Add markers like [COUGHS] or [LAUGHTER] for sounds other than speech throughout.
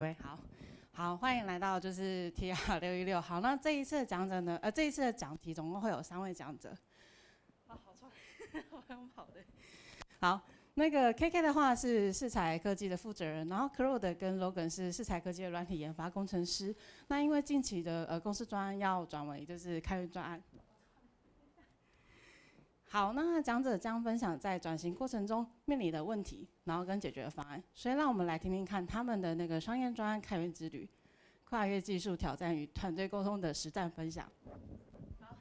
喂，好好欢迎来到就是 TR 六一六。好，那这一次的讲者呢？呃，这一次的讲题总共会有三位讲者。啊，好，[LAUGHS] 我好跑的。好，那个 KK 的话是视彩科技的负责人，然后 Claude 跟 Logan 是视彩科技的软体研发工程师。那因为近期的呃公司专案要转为就是开源专案。好，那讲者将分享在转型过程中面临的问题，然后跟解决的方案。所以，让我们来听听看他们的那个商业专案开源之旅，跨越技术挑战与团队沟通的实战分享。好，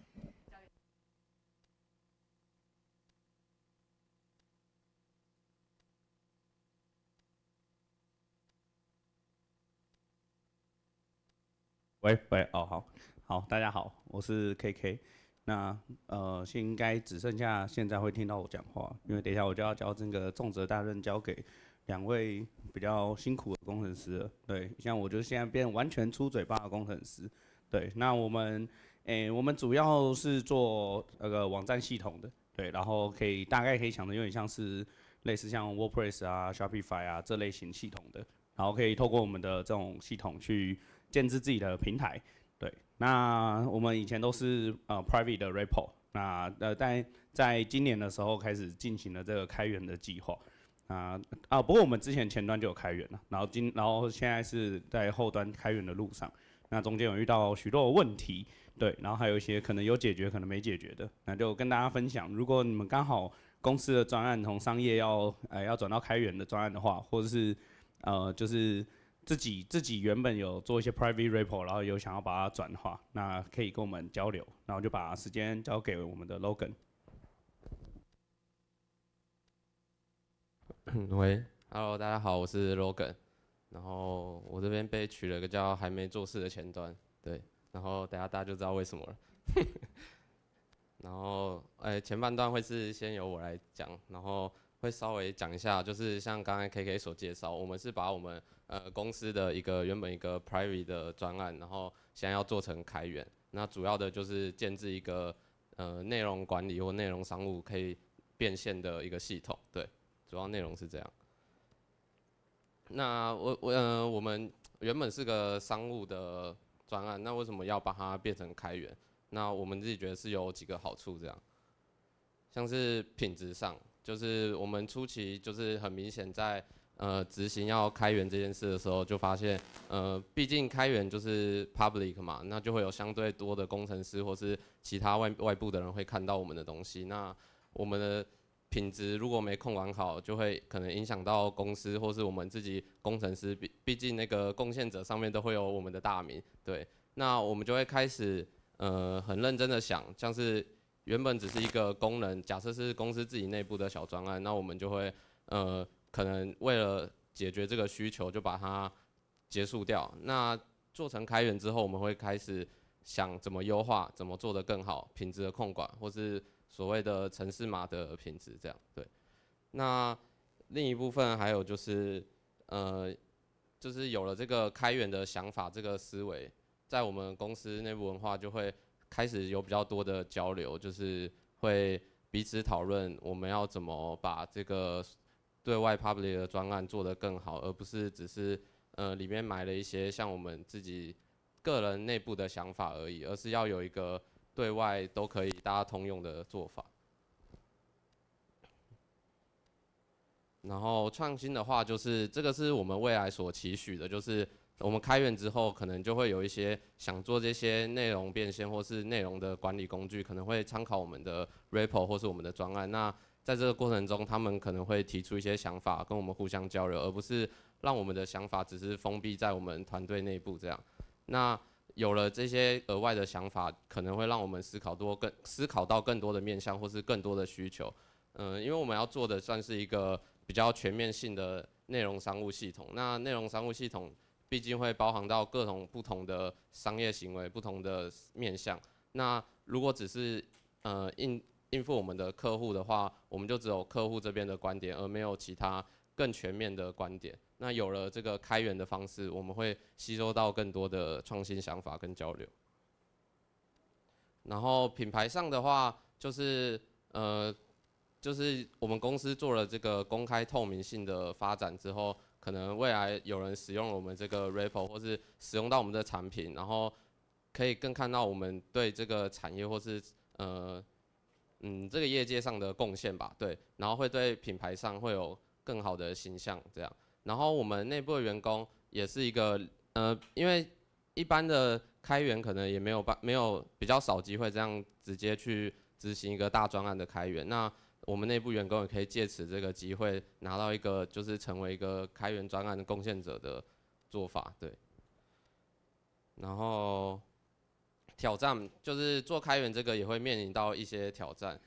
喂喂，哦，好，好，大家好，我是 KK。那呃，现应该只剩下现在会听到我讲话，因为等一下我就要交这个重责大任交给两位比较辛苦的工程师。对，像我就现在变完全出嘴巴的工程师。对，那我们诶，我们主要是做那个网站系统的，对，然后可以大概可以讲的有点像是类似像 WordPress 啊、Shopify 啊这类型系统的，然后可以透过我们的这种系统去建置自己的平台。那我们以前都是呃 private 的 repo，那呃在在今年的时候开始进行了这个开源的计划，啊啊不过我们之前前端就有开源了，然后今然后现在是在后端开源的路上，那中间有遇到许多问题，对，然后还有一些可能有解决可能没解决的，那就跟大家分享，如果你们刚好公司的专案从商业要呃要转到开源的专案的话，或者是呃就是。自己自己原本有做一些 private repo，然后有想要把它转化，那可以跟我们交流。然后就把时间交给我们的 Logan。喂，Hello，大家好，我是 Logan，然后我这边被取了个叫“还没做事”的前端，对，然后等下大家就知道为什么了。[LAUGHS] 然后，哎，前半段会是先由我来讲，然后。会稍微讲一下，就是像刚才 KK 所介绍，我们是把我们呃公司的一个原本一个 private 的专案，然后现在要做成开源。那主要的就是建置一个呃内容管理或内容商务可以变现的一个系统，对，主要内容是这样。那我我嗯，我们原本是个商务的专案，那为什么要把它变成开源？那我们自己觉得是有几个好处这样，像是品质上。就是我们初期就是很明显在呃执行要开源这件事的时候，就发现呃，毕竟开源就是 public 嘛，那就会有相对多的工程师或是其他外外部的人会看到我们的东西。那我们的品质如果没控管好，就会可能影响到公司或是我们自己工程师。毕毕竟那个贡献者上面都会有我们的大名，对。那我们就会开始呃很认真的想，像是。原本只是一个功能，假设是公司自己内部的小专案，那我们就会，呃，可能为了解决这个需求，就把它结束掉。那做成开源之后，我们会开始想怎么优化，怎么做得更好，品质的控管，或是所谓的城市码的品质这样。对，那另一部分还有就是，呃，就是有了这个开源的想法，这个思维，在我们公司内部文化就会。开始有比较多的交流，就是会彼此讨论我们要怎么把这个对外 public 的专案做得更好，而不是只是呃里面埋了一些像我们自己个人内部的想法而已，而是要有一个对外都可以大家通用的做法。然后创新的话，就是这个是我们未来所期许的，就是。我们开源之后，可能就会有一些想做这些内容变现或是内容的管理工具，可能会参考我们的 Ripple 或是我们的专案。那在这个过程中，他们可能会提出一些想法，跟我们互相交流，而不是让我们的想法只是封闭在我们团队内部这样。那有了这些额外的想法，可能会让我们思考多更思考到更多的面向或是更多的需求。嗯，因为我们要做的算是一个比较全面性的内容商务系统。那内容商务系统。毕竟会包含到各种不同的商业行为、不同的面向。那如果只是呃应应付我们的客户的话，我们就只有客户这边的观点，而没有其他更全面的观点。那有了这个开源的方式，我们会吸收到更多的创新想法跟交流。然后品牌上的话，就是呃，就是我们公司做了这个公开透明性的发展之后。可能未来有人使用我们这个 Ripple 或是使用到我们的产品，然后可以更看到我们对这个产业或是呃嗯这个业界上的贡献吧。对，然后会对品牌上会有更好的形象这样。然后我们内部的员工也是一个呃，因为一般的开源可能也没有办没有比较少机会这样直接去执行一个大专案的开源。那我们内部员工也可以借此这个机会拿到一个，就是成为一个开源专案的贡献者的做法，对。然后挑战就是做开源这个也会面临到一些挑战，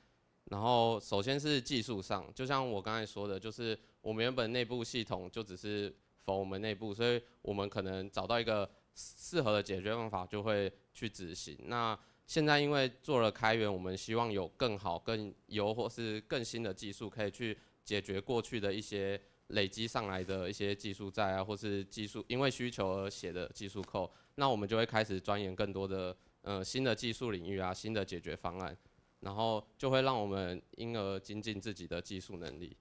然后首先是技术上，就像我刚才说的，就是我们原本内部系统就只是否我们内部，所以我们可能找到一个适合的解决方法就会去执行。那现在因为做了开源，我们希望有更好、更优或是更新的技术，可以去解决过去的一些累积上来的一些技术债啊，或是技术因为需求而写的技术扣。那我们就会开始钻研更多的呃新的技术领域啊，新的解决方案，然后就会让我们因而精进自己的技术能力。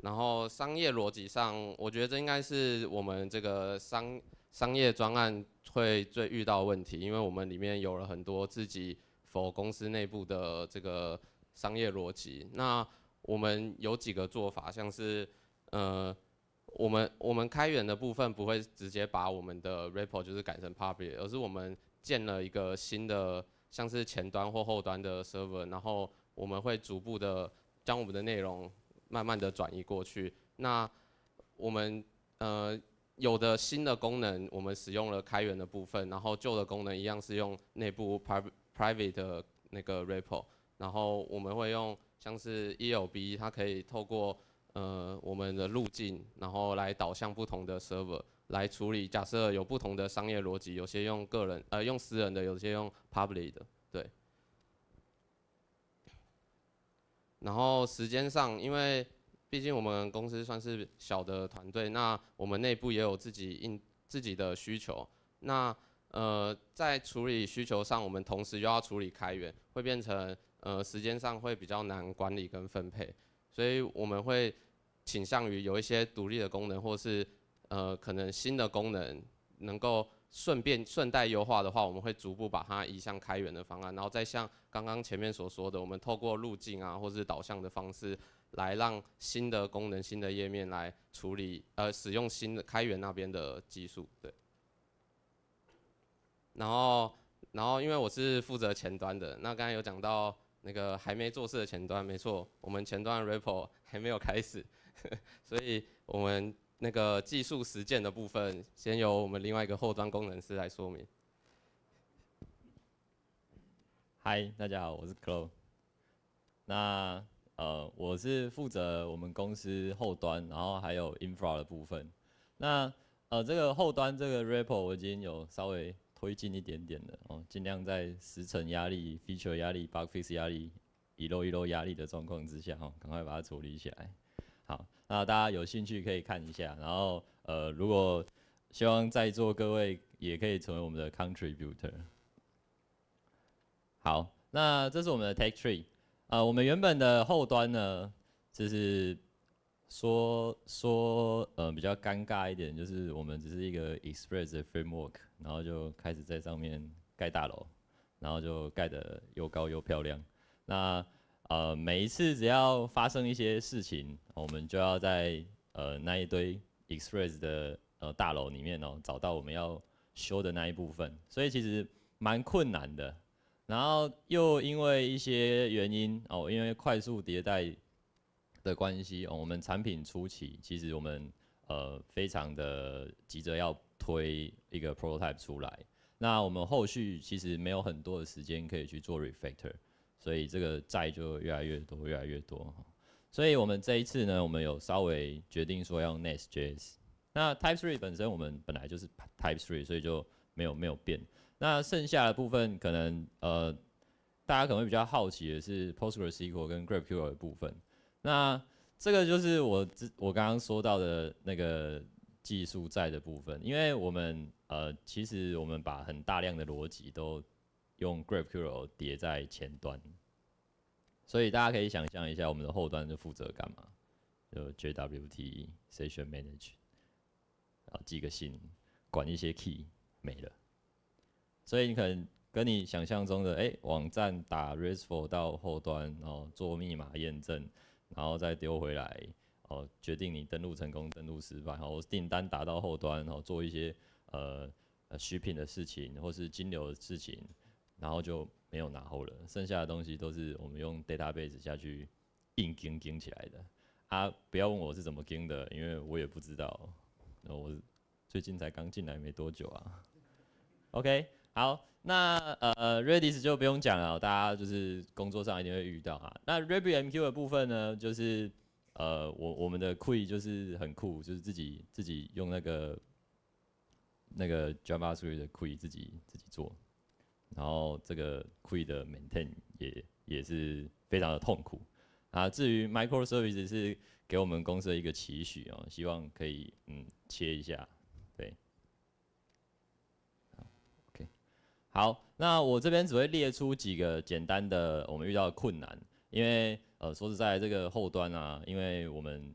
然后商业逻辑上，我觉得这应该是我们这个商。商业专案会最遇到问题，因为我们里面有了很多自己否公司内部的这个商业逻辑。那我们有几个做法，像是呃，我们我们开源的部分不会直接把我们的 r e p o r 就是改成 public，而是我们建了一个新的像是前端或后端的 server，然后我们会逐步的将我们的内容慢慢的转移过去。那我们呃。有的新的功能，我们使用了开源的部分，然后旧的功能一样是用内部 private 那个 repo，然后我们会用像是 eob，它可以透过呃我们的路径，然后来导向不同的 server 来处理。假设有不同的商业逻辑，有些用个人呃用私人的，有些用 public 的，对。然后时间上，因为毕竟我们公司算是小的团队，那我们内部也有自己应自己的需求。那呃，在处理需求上，我们同时又要处理开源，会变成呃时间上会比较难管理跟分配，所以我们会倾向于有一些独立的功能，或是呃可能新的功能能够。顺便顺带优化的话，我们会逐步把它移向开源的方案，然后再像刚刚前面所说的，我们透过路径啊，或是导向的方式，来让新的功能、新的页面来处理，呃，使用新的开源那边的技术。对。然后，然后因为我是负责前端的，那刚才有讲到那个还没做事的前端，没错，我们前端 r e p p 还没有开始，[LAUGHS] 所以我们。那个技术实践的部分，先由我们另外一个后端工程师来说明。嗨，大家好，我是 Clo。那呃，我是负责我们公司后端，然后还有 infra 的部分。那呃，这个后端这个 repo 我已经有稍微推进一点点了，哦，尽量在时程压力、feature 压力、bug fix 压力、遗漏遗漏压力的状况之下，哦，赶快把它处理起来。好。那大家有兴趣可以看一下，然后呃，如果希望在座各位也可以成为我们的 contributor。好，那这是我们的 Take Three。啊，我们原本的后端呢，就是说说呃比较尴尬一点，就是我们只是一个 Express 的 framework，然后就开始在上面盖大楼，然后就盖得又高又漂亮。那呃，每一次只要发生一些事情，我们就要在呃那一堆 Express 的呃大楼里面哦，找到我们要修的那一部分，所以其实蛮困难的。然后又因为一些原因哦，因为快速迭代的关系哦，我们产品初期其实我们呃非常的急着要推一个 Prototype 出来，那我们后续其实没有很多的时间可以去做 Refactor。所以这个债就越来越多，越来越多。所以，我们这一次呢，我们有稍微决定说用 n e x t j s 那 t y p e Three 本身我们本来就是 t y p e Three，所以就没有没有变。那剩下的部分，可能呃大家可能会比较好奇的是 PostgreSQL 跟 GraphQL 的部分。那这个就是我我刚刚说到的那个技术债的部分，因为我们呃其实我们把很大量的逻辑都用 GraphQL 叠在前端，所以大家可以想象一下，我们的后端是负责干嘛？就 JWT session manage，然后寄个信，管一些 key 没了。所以你可能跟你想象中的，哎，网站打 r e s u f s t 到后端，然后做密码验证，然后再丢回来，哦，决定你登录成功、登录失败，然后订单打到后端，然后做一些呃呃取品的事情，或是金流的事情。然后就没有拿后了，剩下的东西都是我们用 database 下去硬钉钉起来的。啊，不要问我是怎么钉的，因为我也不知道。那我最近才刚进来没多久啊。OK，好，那呃 Redis 就不用讲了，大家就是工作上一定会遇到啊。那 Rabbit MQ 的部分呢，就是呃我我们的 q u e 就是很酷，就是自己自己用那个那个 Java 语言的 q u e 自己自己做。然后这个库的 maintain 也也是非常的痛苦啊。至于 microservice 是给我们公司的一个期许哦，希望可以嗯切一下，对。好，OK，好，那我这边只会列出几个简单的我们遇到的困难，因为呃说实在这个后端啊，因为我们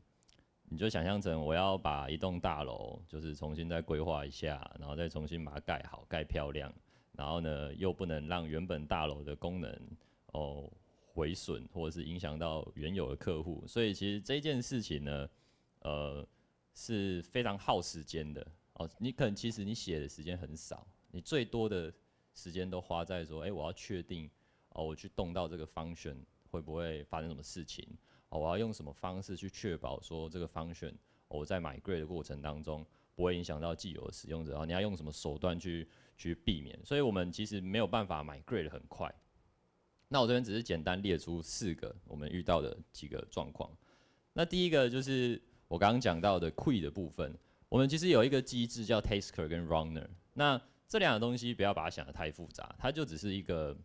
你就想象成我要把一栋大楼就是重新再规划一下，然后再重新把它盖好，盖漂亮。然后呢，又不能让原本大楼的功能哦毁损，或者是影响到原有的客户，所以其实这件事情呢，呃是非常耗时间的哦。你可能其实你写的时间很少，你最多的时间都花在说，哎，我要确定哦，我去动到这个 function 会不会发生什么事情？哦，我要用什么方式去确保说这个 function 我在买 g r e 的过程当中不会影响到既有的使用者？哦，你要用什么手段去？去避免，所以我们其实没有办法买贵的很快。那我这边只是简单列出四个我们遇到的几个状况。那第一个就是我刚刚讲到的 q u e e 的部分，我们其实有一个机制叫 tasker 跟 runner。那这两个东西不要把它想的太复杂，它就只是一个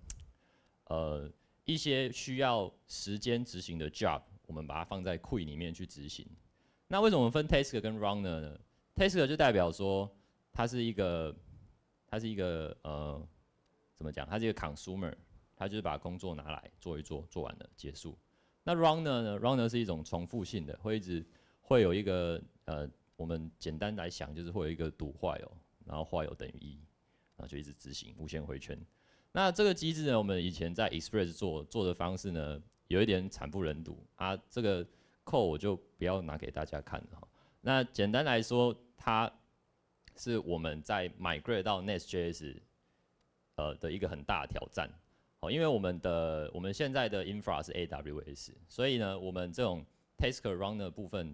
呃一些需要时间执行的 job，我们把它放在 q u e e 里面去执行。那为什么分 tasker 跟 runner 呢？tasker 就代表说它是一个它是一个呃，怎么讲？它是一个 consumer，它就是把工作拿来做一做，做完了结束。那 runner 呢？runner 是一种重复性的，会一直会有一个呃，我们简单来想就是会有一个读坏哦，然后坏有等于一，然后就一直执行无限回圈。那这个机制呢，我们以前在 Express 做做的方式呢，有一点惨不忍睹啊。这个 code 我就不要拿给大家看了。哈。那简单来说，它是我们在 migrate 到 Next.js，呃的一个很大的挑战，好，因为我们的我们现在的 infra 是 AWS，所以呢，我们这种 task runner 部分，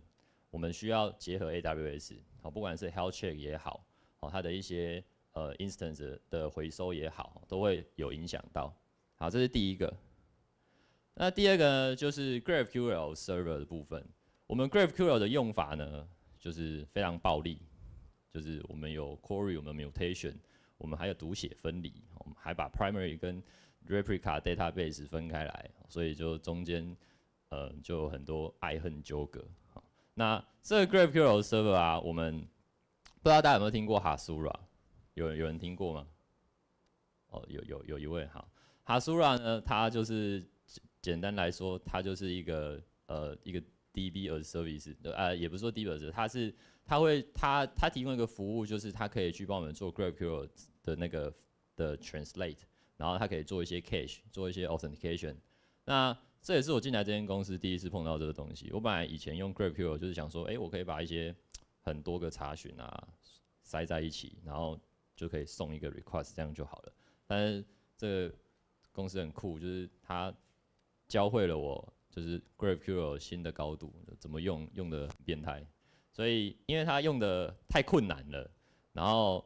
我们需要结合 AWS，好，不管是 health check 也好，好它的一些呃 instance 的回收也好，都会有影响到，好，这是第一个。那第二个呢，就是 GraphQL server 的部分，我们 GraphQL 的用法呢，就是非常暴力。就是我们有 query，我们 mutation，我们还有读写分离，我们还把 primary 跟 replica database 分开来，所以就中间呃就很多爱恨纠葛。那这个 GraphQL server 啊，我们不知道大家有没有听过 Hasura，有有人听过吗？哦，有有有一位哈，Hasura 呢，它就是简单来说，它就是一个呃一个 DB as service，呃也不是说 DB as，它是。他会他他提供一个服务，就是他可以去帮我们做 GraphQL 的那个的 translate，然后他可以做一些 cache，做一些 authentication。那这也是我进来这间公司第一次碰到这个东西。我本来以前用 GraphQL 就是想说，哎，我可以把一些很多个查询啊塞在一起，然后就可以送一个 request 这样就好了。但是这个公司很酷，就是他教会了我，就是 GraphQL 新的高度，怎么用，用的变态。所以，因为它用的太困难了，然后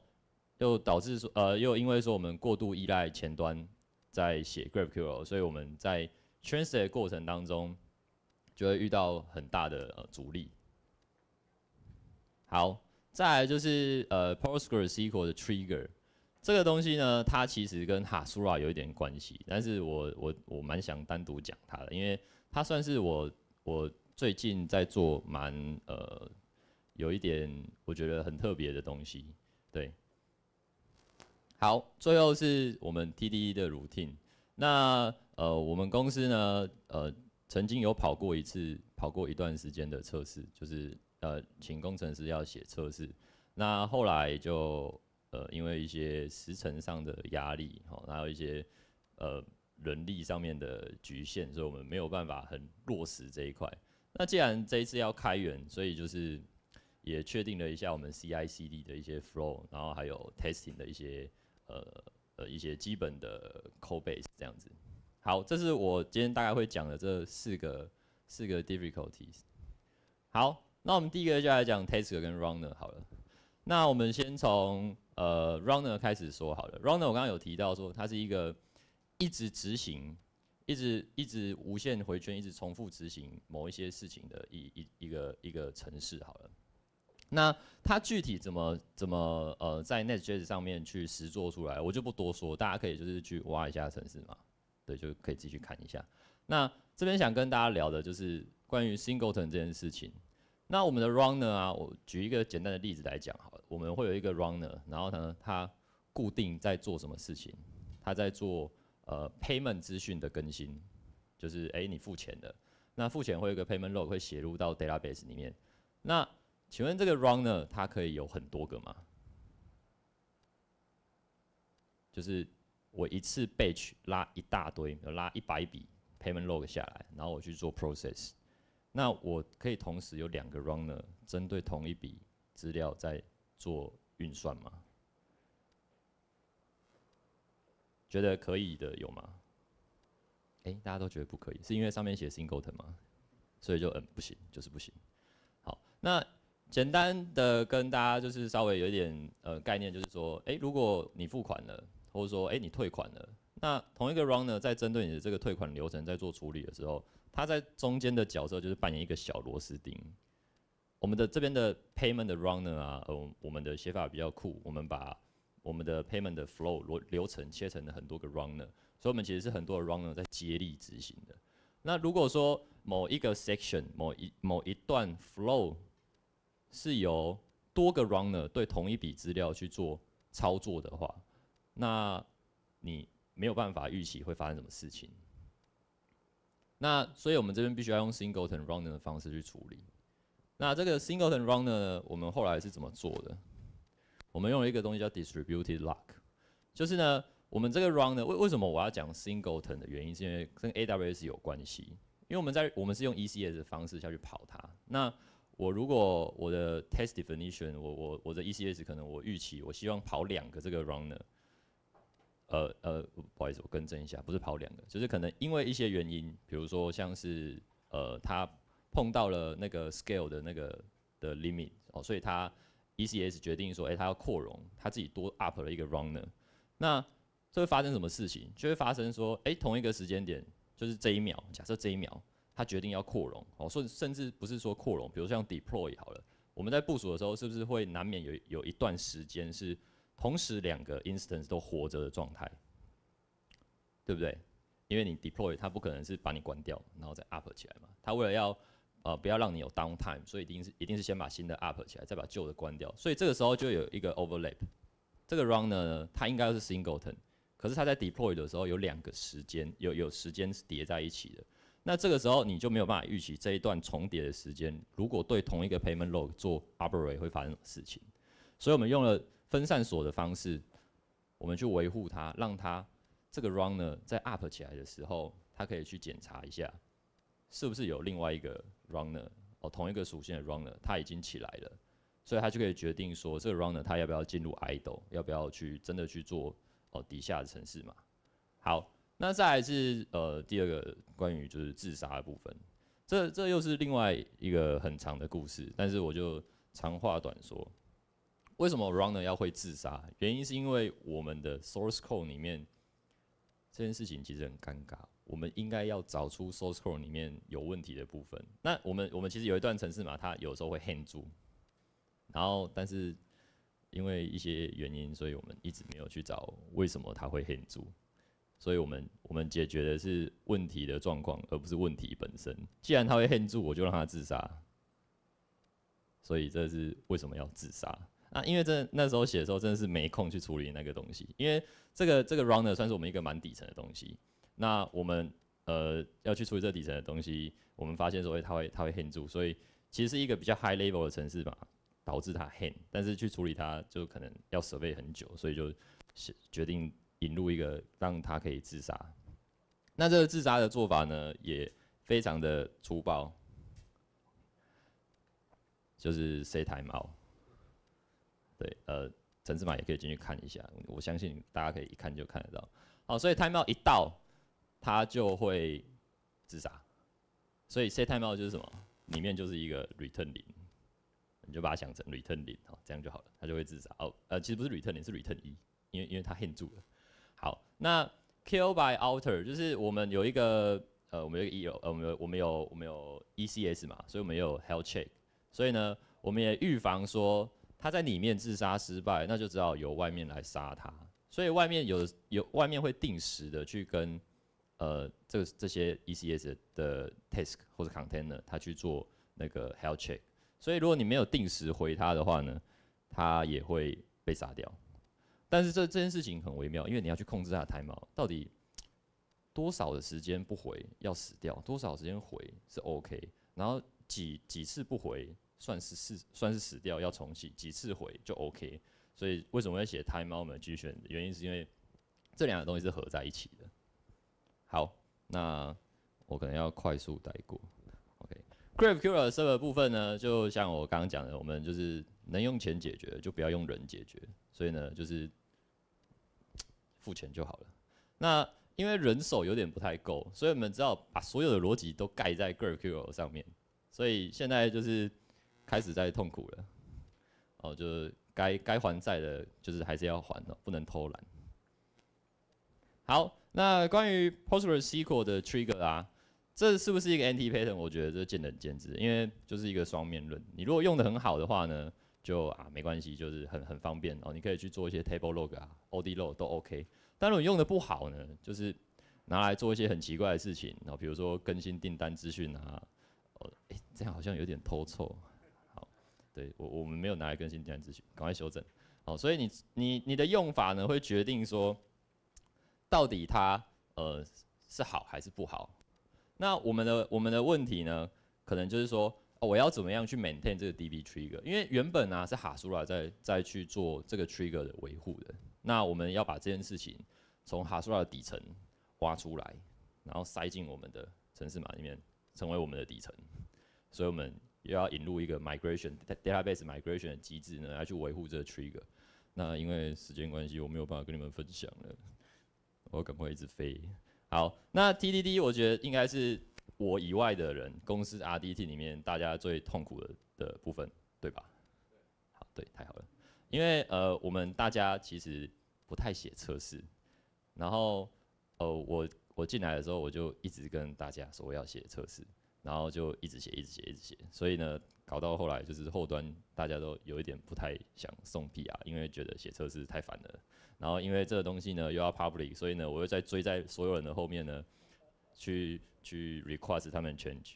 又导致说，呃，又因为说我们过度依赖前端在写 GraphQL，所以我们在 translate 过程当中就会遇到很大的呃阻力。好，再来就是呃 Postgre SQL 的 trigger 这个东西呢，它其实跟哈苏拉 r a 有一点关系，但是我我我蛮想单独讲它的，因为它算是我我最近在做蛮呃。有一点我觉得很特别的东西，对。好，最后是我们 T D e 的 routine。那呃，我们公司呢，呃，曾经有跑过一次，跑过一段时间的测试，就是呃，请工程师要写测试。那后来就呃，因为一些时程上的压力，哦，还有一些呃人力上面的局限，所以我们没有办法很落实这一块。那既然这一次要开源，所以就是。也确定了一下我们 C I C D 的一些 flow，然后还有 testing 的一些呃呃一些基本的 code base 这样子。好，这是我今天大概会讲的这四个四个 difficulties。好，那我们第一个就来讲 tester 跟 runner 好了。那我们先从呃 runner 开始说好了。runner 我刚刚有提到说它是一个一直执行、一直一直无限回圈、一直重复执行某一些事情的一一一个一个程式好了。那它具体怎么怎么呃，在 NetJS 上面去实做出来，我就不多说，大家可以就是去挖一下城市嘛，对，就可以继续看一下。那这边想跟大家聊的就是关于 Singleton 这件事情。那我们的 Runner 啊，我举一个简单的例子来讲好了，我们会有一个 Runner，然后呢，它固定在做什么事情？它在做呃 Payment 资讯的更新，就是哎你付钱的，那付钱会有个 Payment Log 会写入到 Database 里面，那请问这个 runner 它可以有很多个吗？就是我一次 batch 拉一大堆，拉一百笔 payment log 下来，然后我去做 process。那我可以同时有两个 runner 针对同一笔资料在做运算吗？觉得可以的有吗？哎，大家都觉得不可以，是因为上面写 single t o n 吗？所以就嗯不行，就是不行。好，那简单的跟大家就是稍微有一点呃概念，就是说，哎，如果你付款了，或者说哎你退款了，那同一个 runner 在针对你的这个退款流程在做处理的时候，它在中间的角色就是扮演一个小螺丝钉。我们的这边的 payment 的 runner 啊，嗯，我们的写法比较酷，我们把我们的 payment 的 flow 流流程切成了很多个 runner，所以我们其实是很多 runner 在接力执行的。那如果说某一个 section，某一某一段 flow，是由多个 runner 对同一笔资料去做操作的话，那你没有办法预期会发生什么事情。那所以我们这边必须要用 singleton runner 的方式去处理。那这个 singleton runner 我们后来是怎么做的？我们用了一个东西叫 distributed lock，就是呢，我们这个 runner 为为什么我要讲 singleton 的原因，是因为跟 AWS 有关系。因为我们在我们是用 E C S 的方式下去跑它。那我如果我的 test definition，我我我的 E C S 可能我预期我希望跑两个这个 runner，呃呃，不好意思，我更正一下，不是跑两个，就是可能因为一些原因，比如说像是呃他碰到了那个 scale 的那个的 limit，哦，所以他 E C S 决定说，哎，他要扩容，他自己多 up 了一个 runner，那这会发生什么事情？就会发生说，哎，同一个时间点，就是这一秒，假设这一秒。他决定要扩容哦，甚至甚至不是说扩容，比如像 deploy 好了，我们在部署的时候是不是会难免有有一段时间是同时两个 instance 都活着的状态，对不对？因为你 deploy 它不可能是把你关掉然后再 up 起来嘛，它为了要呃不要让你有 downtime，所以一定是一定是先把新的 up 起来，再把旧的关掉，所以这个时候就有一个 overlap。这个 runner 它应该是 singleton，可是它在 deploy 的时候有两个时间，有有时间是叠在一起的。那这个时候你就没有办法预期这一段重叠的时间，如果对同一个 payment log 做 operate 会发生什么事情，所以我们用了分散锁的方式，我们去维护它，让它这个 runner 在 up 起来的时候，它可以去检查一下，是不是有另外一个 runner，哦，同一个属性的 runner 它已经起来了，所以它就可以决定说，这个 runner 它要不要进入 idle，要不要去真的去做哦底下的程式嘛。好。那再是呃第二个关于就是自杀的部分，这这又是另外一个很长的故事，但是我就长话短说，为什么 Runner 要会自杀？原因是因为我们的 Source Code 里面这件事情其实很尴尬，我们应该要找出 Source Code 里面有问题的部分。那我们我们其实有一段程式码，它有时候会 Hang 住，然后但是因为一些原因，所以我们一直没有去找为什么它会 Hang 住。所以我们我们解决的是问题的状况，而不是问题本身。既然他会恨住，我就让他自杀。所以这是为什么要自杀？啊，因为这那时候写的时候真的是没空去处理那个东西。因为这个这个 runner 算是我们一个蛮底层的东西。那我们呃要去处理这底层的东西，我们发现说谓它会它会 hang 住，所以其实是一个比较 high level 的城市吧，导致它 hang。但是去处理它就可能要耗备很久，所以就决定。引入一个让他可以自杀，那这个自杀的做法呢，也非常的粗暴，就是 say time out。对，呃，陈志马也可以进去看一下，我相信大家可以一看就看得到。好，所以 time out 一到，他就会自杀，所以 say time out 就是什么，里面就是一个 return 零，你就把它想成 return 零，哦，这样就好了，他就会自杀。哦，呃，其实不是 return 零，是 return 一，因为因为他 hint 住了。好，那 kill by outer 就是我们有一个呃，我们有一个有呃，我们有我们有我们有 ECS 嘛，所以我们有 health check，所以呢，我们也预防说他在里面自杀失败，那就只好由外面来杀他。所以外面有有外面会定时的去跟呃这这些 ECS 的 task 或者 container 他去做那个 health check，所以如果你没有定时回他的话呢，他也会被杀掉。但是这这件事情很微妙，因为你要去控制它的胎毛，到底多少的时间不回要死掉，多少时间回是 OK，然后几几次不回算是是算是死掉要重启，几次回就 OK。所以为什么要写胎毛们去选？原因是因为这两个东西是合在一起的。好，那我可能要快速带过。o k g r a v e q u e r v 的 r 部分呢，就像我刚刚讲的，我们就是能用钱解决就不要用人解决，所以呢，就是。付钱就好了。那因为人手有点不太够，所以我们知道把所有的逻辑都盖在个 r SQL 上面，所以现在就是开始在痛苦了。哦，就是该该还债的，就是还是要还的，不能偷懒。好，那关于 PostgreSQL 的 Trigger 啊，这是不是一个 Anti Pattern？我觉得这见仁见智，因为就是一个双面论。你如果用的很好的话呢？就啊，没关系，就是很很方便哦。你可以去做一些 table log 啊，OD log 都 OK。但如果你用的不好呢，就是拿来做一些很奇怪的事情，然后比如说更新订单资讯啊，哦，哎，这样好像有点偷错。好，对我我们没有拿来更新订单资讯，赶快修正。哦，所以你你你的用法呢，会决定说到底它呃是好还是不好。那我们的我们的问题呢，可能就是说。我要怎么样去 maintain 这个 DB trigger？因为原本啊是 Hasura 在在去做这个 trigger 的维护的。那我们要把这件事情从 Hasura 的底层挖出来，然后塞进我们的城市码里面，成为我们的底层。所以我们又要引入一个 migration database migration 的机制呢，来去维护这个 trigger。那因为时间关系，我没有办法跟你们分享了。我赶快一直飞。好，那 TDD 我觉得应该是。我以外的人，公司 RDT 里面大家最痛苦的的部分，对吧？好，对，太好了。因为呃，我们大家其实不太写测试，然后呃，我我进来的时候，我就一直跟大家说我要写测试，然后就一直写，一直写，一直写。所以呢，搞到后来就是后端大家都有一点不太想送 PR，因为觉得写测试太烦了。然后因为这个东西呢又要 public，所以呢我又在追在所有人的后面呢。去去 request 他们 change，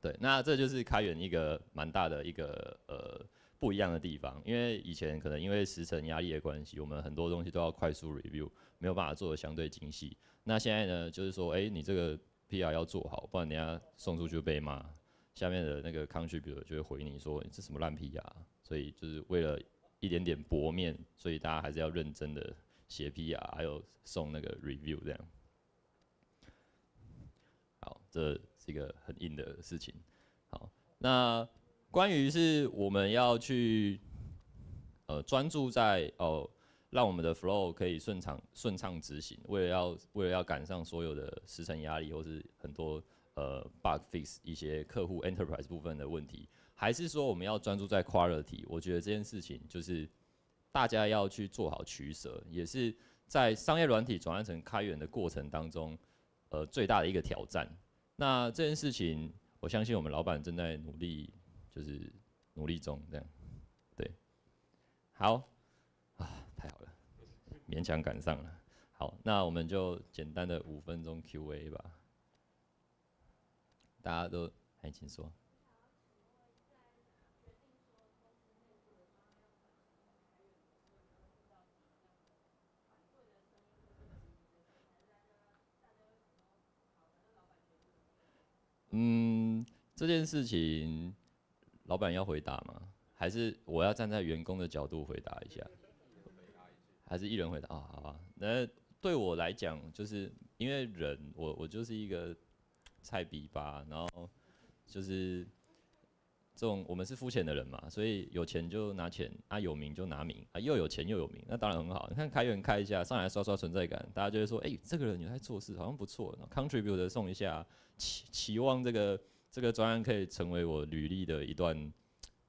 对，那这就是开源一个蛮大的一个呃不一样的地方，因为以前可能因为时程压力的关系，我们很多东西都要快速 review，没有办法做的相对精细。那现在呢，就是说，哎，你这个 PR 要做好，不然人家送出去被骂，下面的那个 c o n t r i u t e r 就会回你说你是什么烂 PR，所以就是为了一点点薄面，所以大家还是要认真的写 PR，还有送那个 review 这样。好，这是一个很硬的事情。好，那关于是我们要去呃专注在哦让我们的 flow 可以顺畅顺畅执行，为了要为了要赶上所有的时程压力，或是很多呃 bug fix 一些客户 enterprise 部分的问题，还是说我们要专注在 quality？我觉得这件事情就是大家要去做好取舍，也是在商业软体转换成开源的过程当中。呃，最大的一个挑战。那这件事情，我相信我们老板正在努力，就是努力中这样。对，好，啊，太好了，勉强赶上了。好，那我们就简单的五分钟 Q&A 吧，大家都哎，请说。嗯，这件事情，老板要回答吗？还是我要站在员工的角度回答一下？还是一人回答啊？好吧，那对我来讲，就是因为人，我我就是一个菜比吧，然后就是。这种我们是肤浅的人嘛，所以有钱就拿钱啊，有名就拿名啊，又有钱又有名，那当然很好。你看开源开一下，上来刷刷存在感，大家就会说，哎，这个人有在做事，好像不错。c o n t r i b u t e 送一下期期望这个这个专案可以成为我履历的一段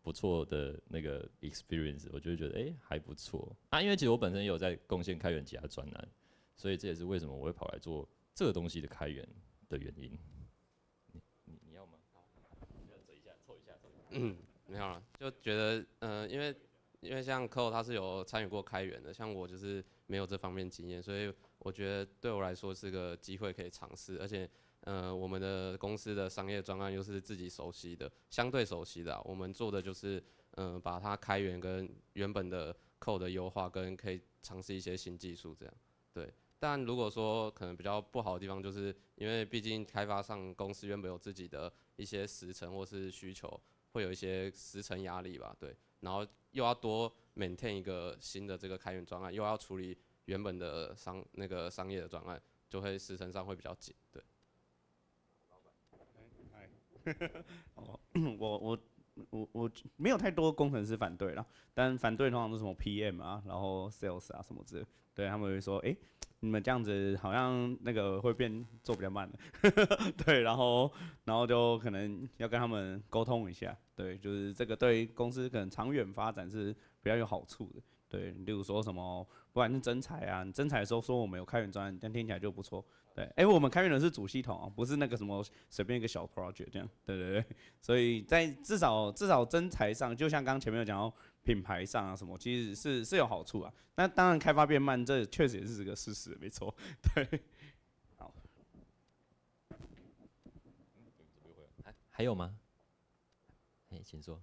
不错的那个 experience，我就会觉得哎还不错啊。因为其实我本身有在贡献开源其他专栏，所以这也是为什么我会跑来做这个东西的开源的原因。嗯，没有了，就觉得，嗯，因为因为像 CO 是有参与过开源的，像我就是没有这方面经验，所以我觉得对我来说是个机会可以尝试，而且，呃，我们的公司的商业专案又是自己熟悉的，相对熟悉的，我们做的就是，嗯，把它开源跟原本的 CO 的优化跟可以尝试一些新技术这样，对。但如果说可能比较不好的地方，就是因为毕竟开发商公司原本有自己的一些时程或是需求。会有一些时程压力吧，对，然后又要多每天一个新的这个开源专案，又要处理原本的商那个商业的专案，就会时程上会比较紧，对。老板，哎，我 [LAUGHS] [COUGHS] 我。我我没有太多工程师反对了，但反对通常是什么 PM 啊，然后 sales 啊什么之类对他们会说，哎，你们这样子好像那个会变做比较慢的，[LAUGHS] 对，然后然后就可能要跟他们沟通一下，对，就是这个对公司可能长远发展是比较有好处的，对，例如说什么，不管是真财啊，真财的时候说我们有开源专案，这样听起来就不错。对，哎，我们开源的是主系统啊，不是那个什么随便一个小 project 这样，对对对，所以在至少至少真材上，就像刚前面有讲到品牌上啊什么，其实是是有好处啊。那当然开发变慢，这确实也是个事实，没错。对，好，嗯，会，还还有吗？哎，请说。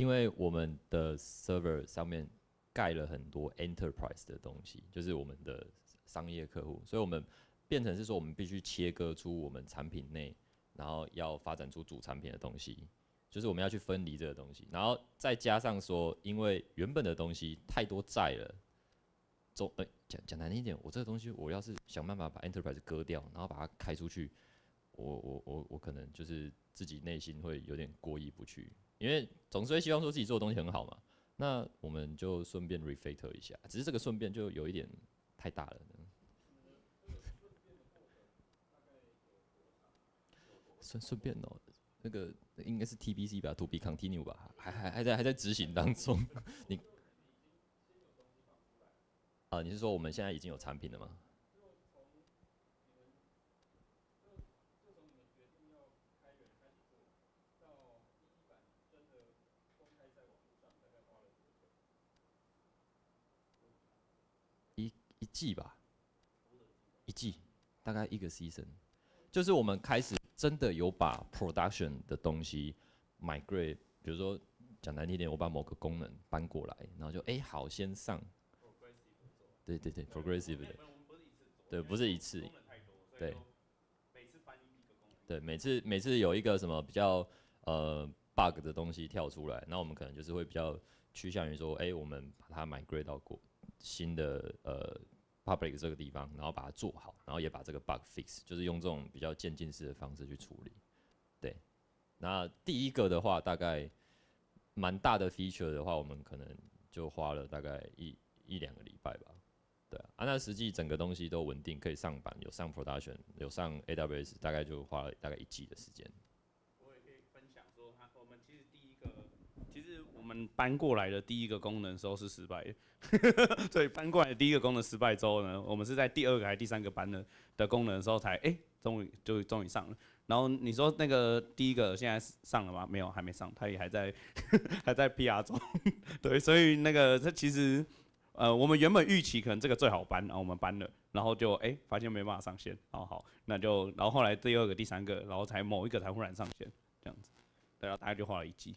因为我们的 server 上面盖了很多 enterprise 的东西，就是我们的商业客户，所以我们变成是说我们必须切割出我们产品内，然后要发展出主产品的东西，就是我们要去分离这个东西。然后再加上说，因为原本的东西太多债了，总哎讲讲难听一点，我这个东西我要是想办法把 enterprise 割掉，然后把它开出去，我我我我可能就是自己内心会有点过意不去。因为总是会希望说自己做的东西很好嘛，那我们就顺便 refactor 一下，只是这个顺便就有一点太大了。顺顺便哦，那个应该是 TBC 吧，To be continue 吧，还还还在还在执行当中。[LAUGHS] 你啊，你是说我们现在已经有产品了吗？季吧，一季，大概一个 season，就是我们开始真的有把 production 的东西，migrate，比如说讲难听点，我把某个功能搬过来，然后就哎好先上，对对对，progressive 的，对，不是一次，对，每次搬，对每次每次有一个什么比较呃 bug 的东西跳出来，那我们可能就是会比较趋向于说，哎，我们把它 migrate 到过新的呃。public 这个地方，然后把它做好，然后也把这个 bug fix，就是用这种比较渐进式的方式去处理。对，那第一个的话，大概蛮大的 feature 的话，我们可能就花了大概一一两个礼拜吧。对啊，那实际整个东西都稳定，可以上板，有上 production，有上 AWS，大概就花了大概一季的时间。我们搬过来的第一个功能时候是失败，[LAUGHS] 所以搬过来第一个功能失败之后呢，我们是在第二个还是第三个搬的的功能的时候才哎终于就终于上了。然后你说那个第一个现在上了吗？没有，还没上，他也还在 [LAUGHS] 还在 PR 中。[LAUGHS] 对，所以那个这其实呃我们原本预期可能这个最好搬，然后我们搬了，然后就哎发现没办法上线，好好，那就然后后来第二个第三个，然后才某一个才忽然上线这样子，对啊，大概就花了一季。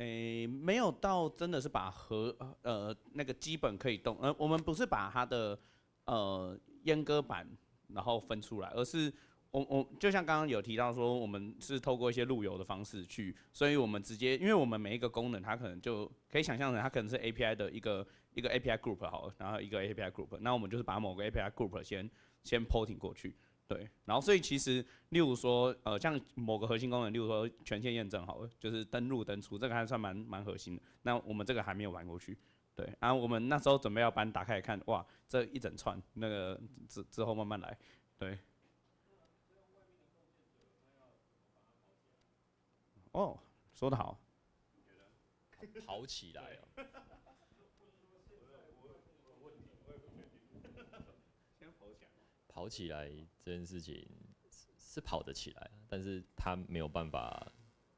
诶，没有到真的是把和呃那个基本可以动，呃，我们不是把它的呃阉割版然后分出来，而是我我就像刚刚有提到说，我们是透过一些路由的方式去，所以我们直接，因为我们每一个功能它可能就可以想象成它可能是 A P I 的一个一个 A P I group 好，然后一个 A P I group，那我们就是把某个 A P I group 先先 porting 过去。对，然后所以其实，例如说，呃，像某个核心功能，例如说权限验证，好了，就是登录、登出，这个还算蛮蛮核心的。那我们这个还没有玩过去，对。然后我们那时候准备要搬打开来看，哇，这一整串那个之之后慢慢来，对。哦，说的好，好起来了。跑起来这件事情是是跑得起来，但是他没有办法，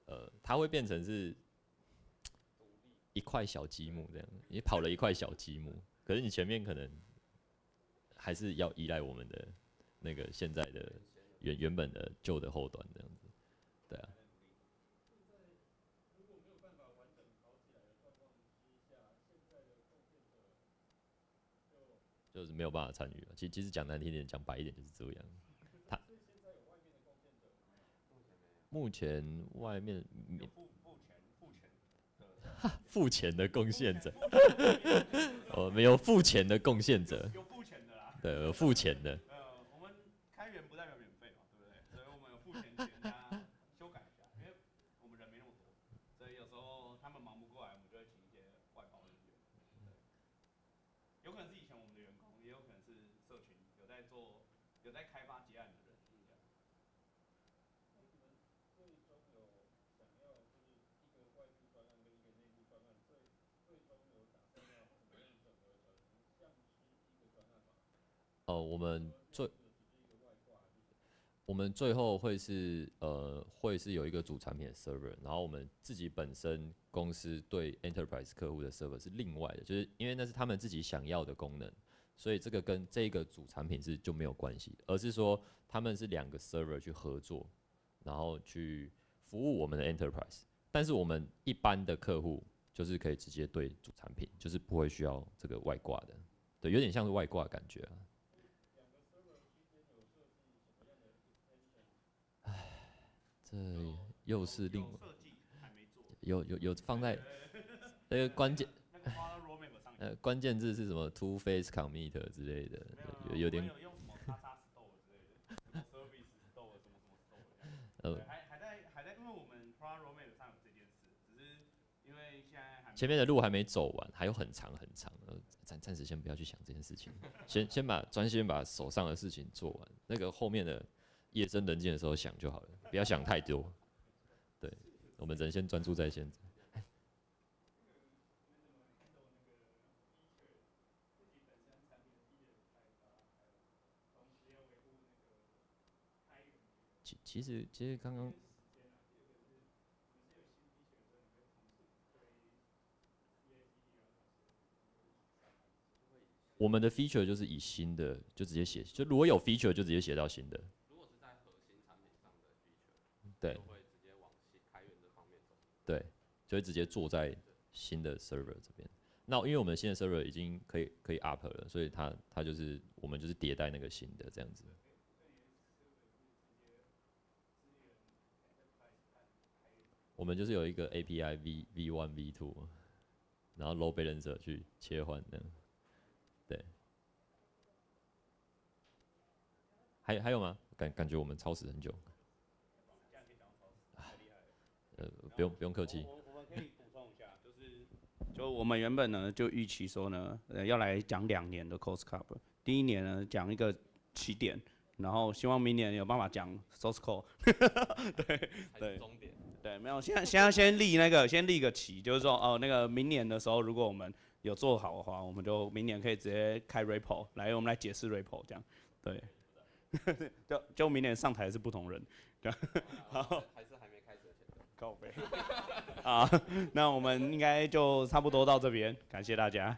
呃，他会变成是一块小积木这样，你跑了一块小积木，可是你前面可能还是要依赖我们的那个现在的原原本的旧的后端这样子，对啊。就是没有办法参与了，其其实讲难听点，讲白一点就是这样。他目前外面，付付钱的，付钱的贡献者，[LAUGHS] 哦，没有付钱的贡献者，有付钱的啦，对，付钱的。我们最，我们最后会是呃，会是有一个主产品的 server，然后我们自己本身公司对 enterprise 客户的 server 是另外的，就是因为那是他们自己想要的功能，所以这个跟这个主产品是就没有关系，而是说他们是两个 server 去合作，然后去服务我们的 enterprise，但是我们一般的客户就是可以直接对主产品，就是不会需要这个外挂的，对，有点像是外挂感觉啊。又是另，有有有放在那个关键，[LAUGHS] 呃关键字是什么？Two f a c e commit 之类的，有有 e t e r 之还还在还在，因为我们 Pro r o m 上有这件事，只是因为现在。前面的路还没走完，还有很长很长，呃，暂暂时先不要去想这件事情，[LAUGHS] 先先把专心把手上的事情做完，那个后面的夜深人静的时候想就好了，不要想太多。对，我们人先专注在现在。其其实其实刚刚，我们的 feature 就是以新的就直接写，就如果有 feature 就直接写到新的。对。对，就会直接坐在新的 server 这边。那因为我们新的 server 已经可以可以 up 了，所以它它就是我们就是迭代那个新的这样子。我们就是有一个 API V V one V two，然后 low 被任者去切换的，对。还还有吗？感感觉我们超时很久。不用不用客气。我可以补充一下，就是就我们原本呢，就预期说呢，呃，要来讲两年的 Cost Cup，第一年呢讲一个起点，然后希望明年有办法讲 Source c o l 对对，终点对没有，先先先立那个先立个旗，就是说哦那个明年的时候，如果我们有做好的话，我们就明年可以直接开 Ripple 来，我们来解释 Ripple 这样。对，[LAUGHS] 就就明年上台是不同人。好。[LAUGHS] 啊，[LAUGHS] 那我们应该就差不多到这边，感谢大家。